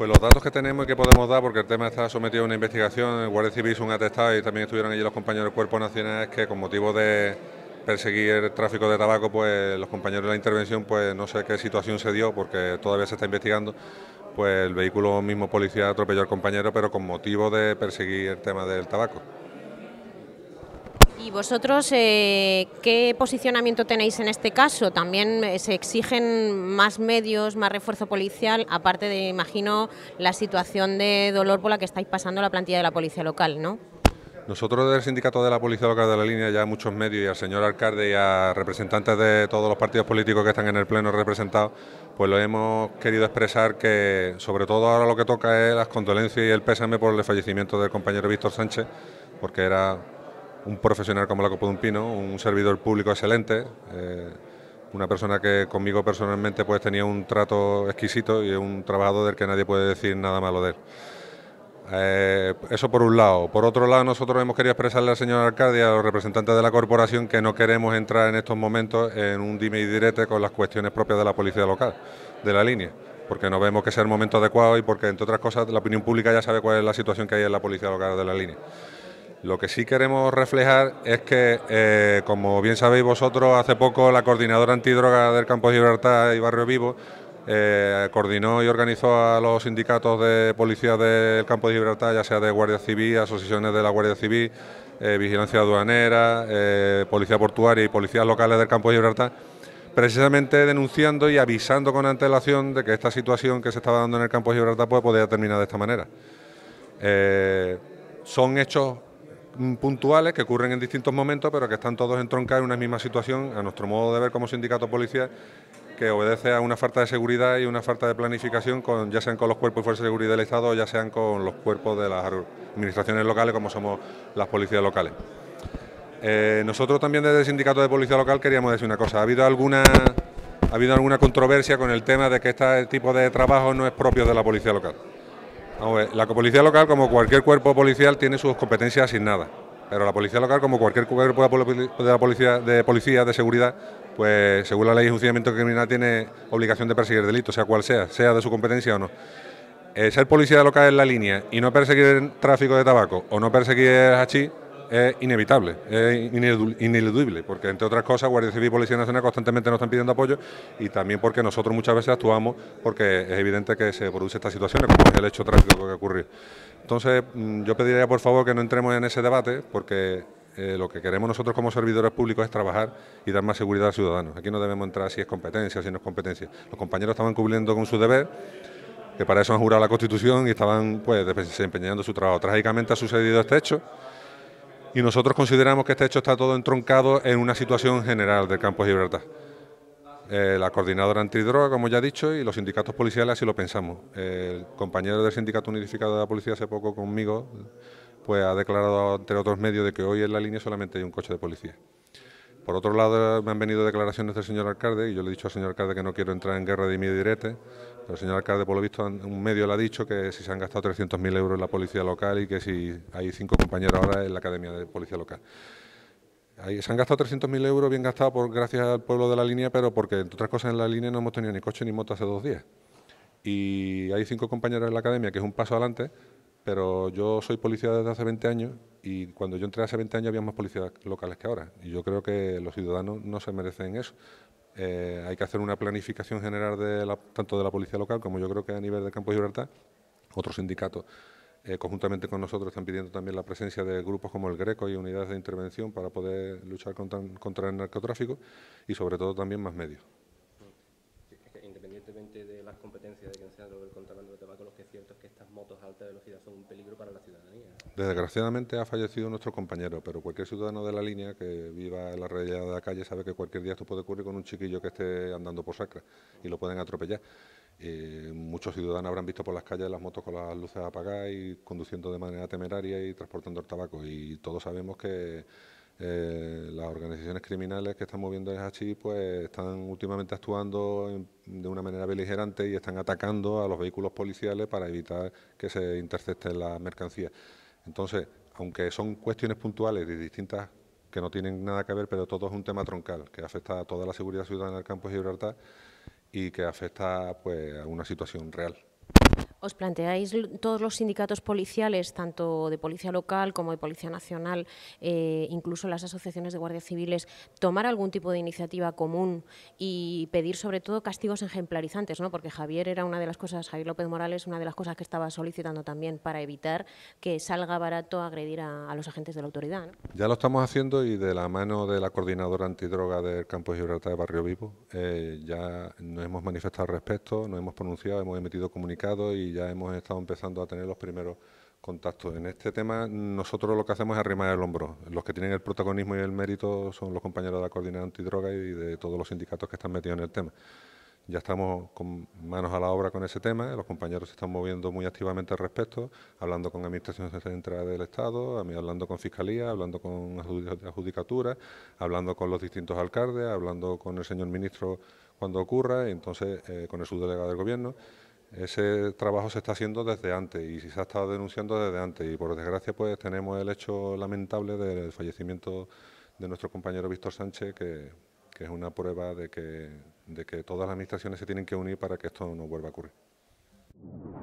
Pues los datos que tenemos y que podemos dar, porque el tema está sometido a una investigación, el Guardia Civil hizo un atestado y también estuvieron allí los compañeros del Cuerpo Nacional, es que con motivo de perseguir el tráfico de tabaco, pues los compañeros de la intervención, pues no sé qué situación se dio, porque todavía se está investigando, pues el vehículo mismo policía atropelló al compañero, pero con motivo de perseguir el tema del tabaco. ¿Y vosotros eh, qué posicionamiento tenéis en este caso? ¿También eh, se exigen más medios, más refuerzo policial, aparte de, imagino, la situación de dolor por la que estáis pasando la plantilla de la policía local, ¿no? Nosotros del Sindicato de la Policía Local de la Línea, ya muchos medios y al señor alcalde y a representantes de todos los partidos políticos que están en el Pleno representados, pues lo hemos querido expresar que sobre todo ahora lo que toca es las condolencias y el pésame por el fallecimiento del compañero Víctor Sánchez, porque era un profesional como la Copa de un Pino, un servidor público excelente, eh, una persona que conmigo personalmente pues tenía un trato exquisito y un trabajador del que nadie puede decir nada malo de él. Eh, eso por un lado. Por otro lado, nosotros hemos querido expresarle al señor Arcadia... y a los representantes de la corporación que no queremos entrar en estos momentos en un dime y direte con las cuestiones propias de la policía local, de la línea, porque no vemos que sea el momento adecuado y porque, entre otras cosas, la opinión pública ya sabe cuál es la situación que hay en la policía local de la línea. Lo que sí queremos reflejar es que, eh, como bien sabéis vosotros, hace poco la coordinadora antidroga del Campo de Gibraltar y Barrio Vivo eh, coordinó y organizó a los sindicatos de policía del Campo de Gibraltar, ya sea de Guardia Civil, asociaciones de la Guardia Civil, eh, Vigilancia Aduanera, Policía Portuaria y policías locales del Campo de Gibraltar, precisamente denunciando y avisando con antelación de que esta situación que se estaba dando en el Campo de Gibraltar pues, podía terminar de esta manera. son hechos Mm, puntuales que ocurren en distintos momentos, pero que están todos entroncados en una misma situación, a nuestro modo de ver como sindicato policía que obedece a una falta de seguridad y una falta de planificación, con, ya sean con los cuerpos y fuerzas de seguridad del Estado, ya sean con los cuerpos de las administraciones locales, como somos las policías locales. Eh, nosotros también desde el Sindicato de Policía Local queríamos decir una cosa. ¿Ha habido alguna, ha habido alguna controversia con el tema de que este tipo de trabajo no es propio de la policía local? la policía local, como cualquier cuerpo policial, tiene sus competencias asignadas. Pero la policía local, como cualquier cuerpo de la policía de, policía, de seguridad, pues según la ley de funcionamiento criminal tiene obligación de perseguir delitos, sea cual sea, sea de su competencia o no. Eh, ser policía local en la línea y no perseguir tráfico de tabaco o no perseguir el hachís es inevitable, es ineludible, porque entre otras cosas Guardia Civil y Policía Nacional constantemente nos están pidiendo apoyo y también porque nosotros muchas veces actuamos porque es evidente que se produce esta situación como es el hecho trágico que ocurrió. Entonces, mm, yo pediría por favor que no entremos en ese debate, porque eh, lo que queremos nosotros como servidores públicos es trabajar y dar más seguridad al ciudadano. Aquí no debemos entrar si es competencia, si no es competencia. Los compañeros estaban cumpliendo con su deber, que para eso han jurado la Constitución y estaban pues desempeñando su trabajo. Trágicamente ha sucedido este hecho y nosotros consideramos que este hecho está todo entroncado en una situación general del campo de libertad. Eh, la coordinadora antidroga, como ya he dicho, y los sindicatos policiales así lo pensamos. el compañero del Sindicato Unificado de la Policía hace poco conmigo pues ha declarado ante otros medios de que hoy en la línea solamente hay un coche de policía. Por otro lado, me han venido declaraciones del señor alcalde, y yo le he dicho al señor alcalde que no quiero entrar en guerra de mi direte, pero el señor alcalde, por lo visto, un medio le ha dicho que si se han gastado 300.000 euros en la policía local y que si hay cinco compañeros ahora en la academia de policía local. se han gastado 300.000 euros bien gastados por, gracias al pueblo de la línea, pero porque, entre otras cosas, en la línea no hemos tenido ni coche ni moto hace dos días. Y hay cinco compañeros en la academia, que es un paso adelante, pero yo soy policía desde hace 20 años y cuando yo entré hace 20 años había más policías locales que ahora. Y yo creo que los ciudadanos no se merecen eso. Eh, hay que hacer una planificación general de tanto de la policía local como yo creo que a nivel de Campo de Gibraltar, otros sindicatos eh, conjuntamente con nosotros están pidiendo también la presencia de grupos como el Greco y unidades de intervención para poder luchar contra, el narcotráfico y sobre todo también más medios. Independientemente de las competencias de quien sea el control motos alta velocidad son un peligro para la ciudadanía. Desgraciadamente ha fallecido nuestro compañero, pero cualquier ciudadano de la línea que viva en la realidad de la calle sabe que cualquier día esto puede ocurrir con un chiquillo que esté andando por sacra y lo pueden atropellar. Eh, muchos ciudadanos habrán visto por las calles las motos con las luces apagadas y conduciendo de manera temeraria y transportando el tabaco. Y todos sabemos que eh, las organizaciones criminales que están moviendo el hachís pues están últimamente actuando de una manera beligerante y están atacando a los vehículos policiales para evitar que se intercepten las mercancías. Entonces, aunque son cuestiones puntuales y distintas que no tienen nada que ver, pero todo es un tema troncal que afecta a toda la seguridad ciudadana del campo de Gibraltar y que afecta pues a una situación real. ¿Os planteáis todos los sindicatos policiales, tanto de policía local como de policía nacional, eh, incluso las asociaciones de guardias civiles, tomar algún tipo de iniciativa común y pedir sobre todo castigos ejemplarizantes? ¿no? Porque Javier era una de las cosas, Javier López Morales, una de las cosas que estaba solicitando también para evitar que salga barato agredir a, los agentes de la autoridad. Ya lo estamos haciendo y de la mano de la coordinadora antidroga del campo de Gibraltar de Barrio Vivo, eh, ya nos hemos manifestado al respecto, nos hemos pronunciado, hemos emitido comunicados y y ya hemos estado empezando a tener los primeros contactos. En este tema nosotros lo que hacemos es arrimar el hombro. Los que tienen el protagonismo y el mérito son los compañeros de la Coordinadora Antidroga y de todos los sindicatos que están metidos en el tema. Ya estamos con manos a la obra con ese tema, los compañeros se están moviendo muy activamente al respecto, hablando con Administración Central del Estado, hablando con Fiscalía, hablando con Judicatura, hablando con los distintos alcaldes, hablando con el señor ministro cuando ocurra, y entonces eh, con el subdelegado del Gobierno. Ese trabajo se está haciendo desde antes y se ha estado denunciando desde antes y por desgracia pues tenemos el hecho lamentable del fallecimiento de nuestro compañero Víctor Sánchez que, es una prueba de que todas las administraciones se tienen que unir para que esto no vuelva a ocurrir.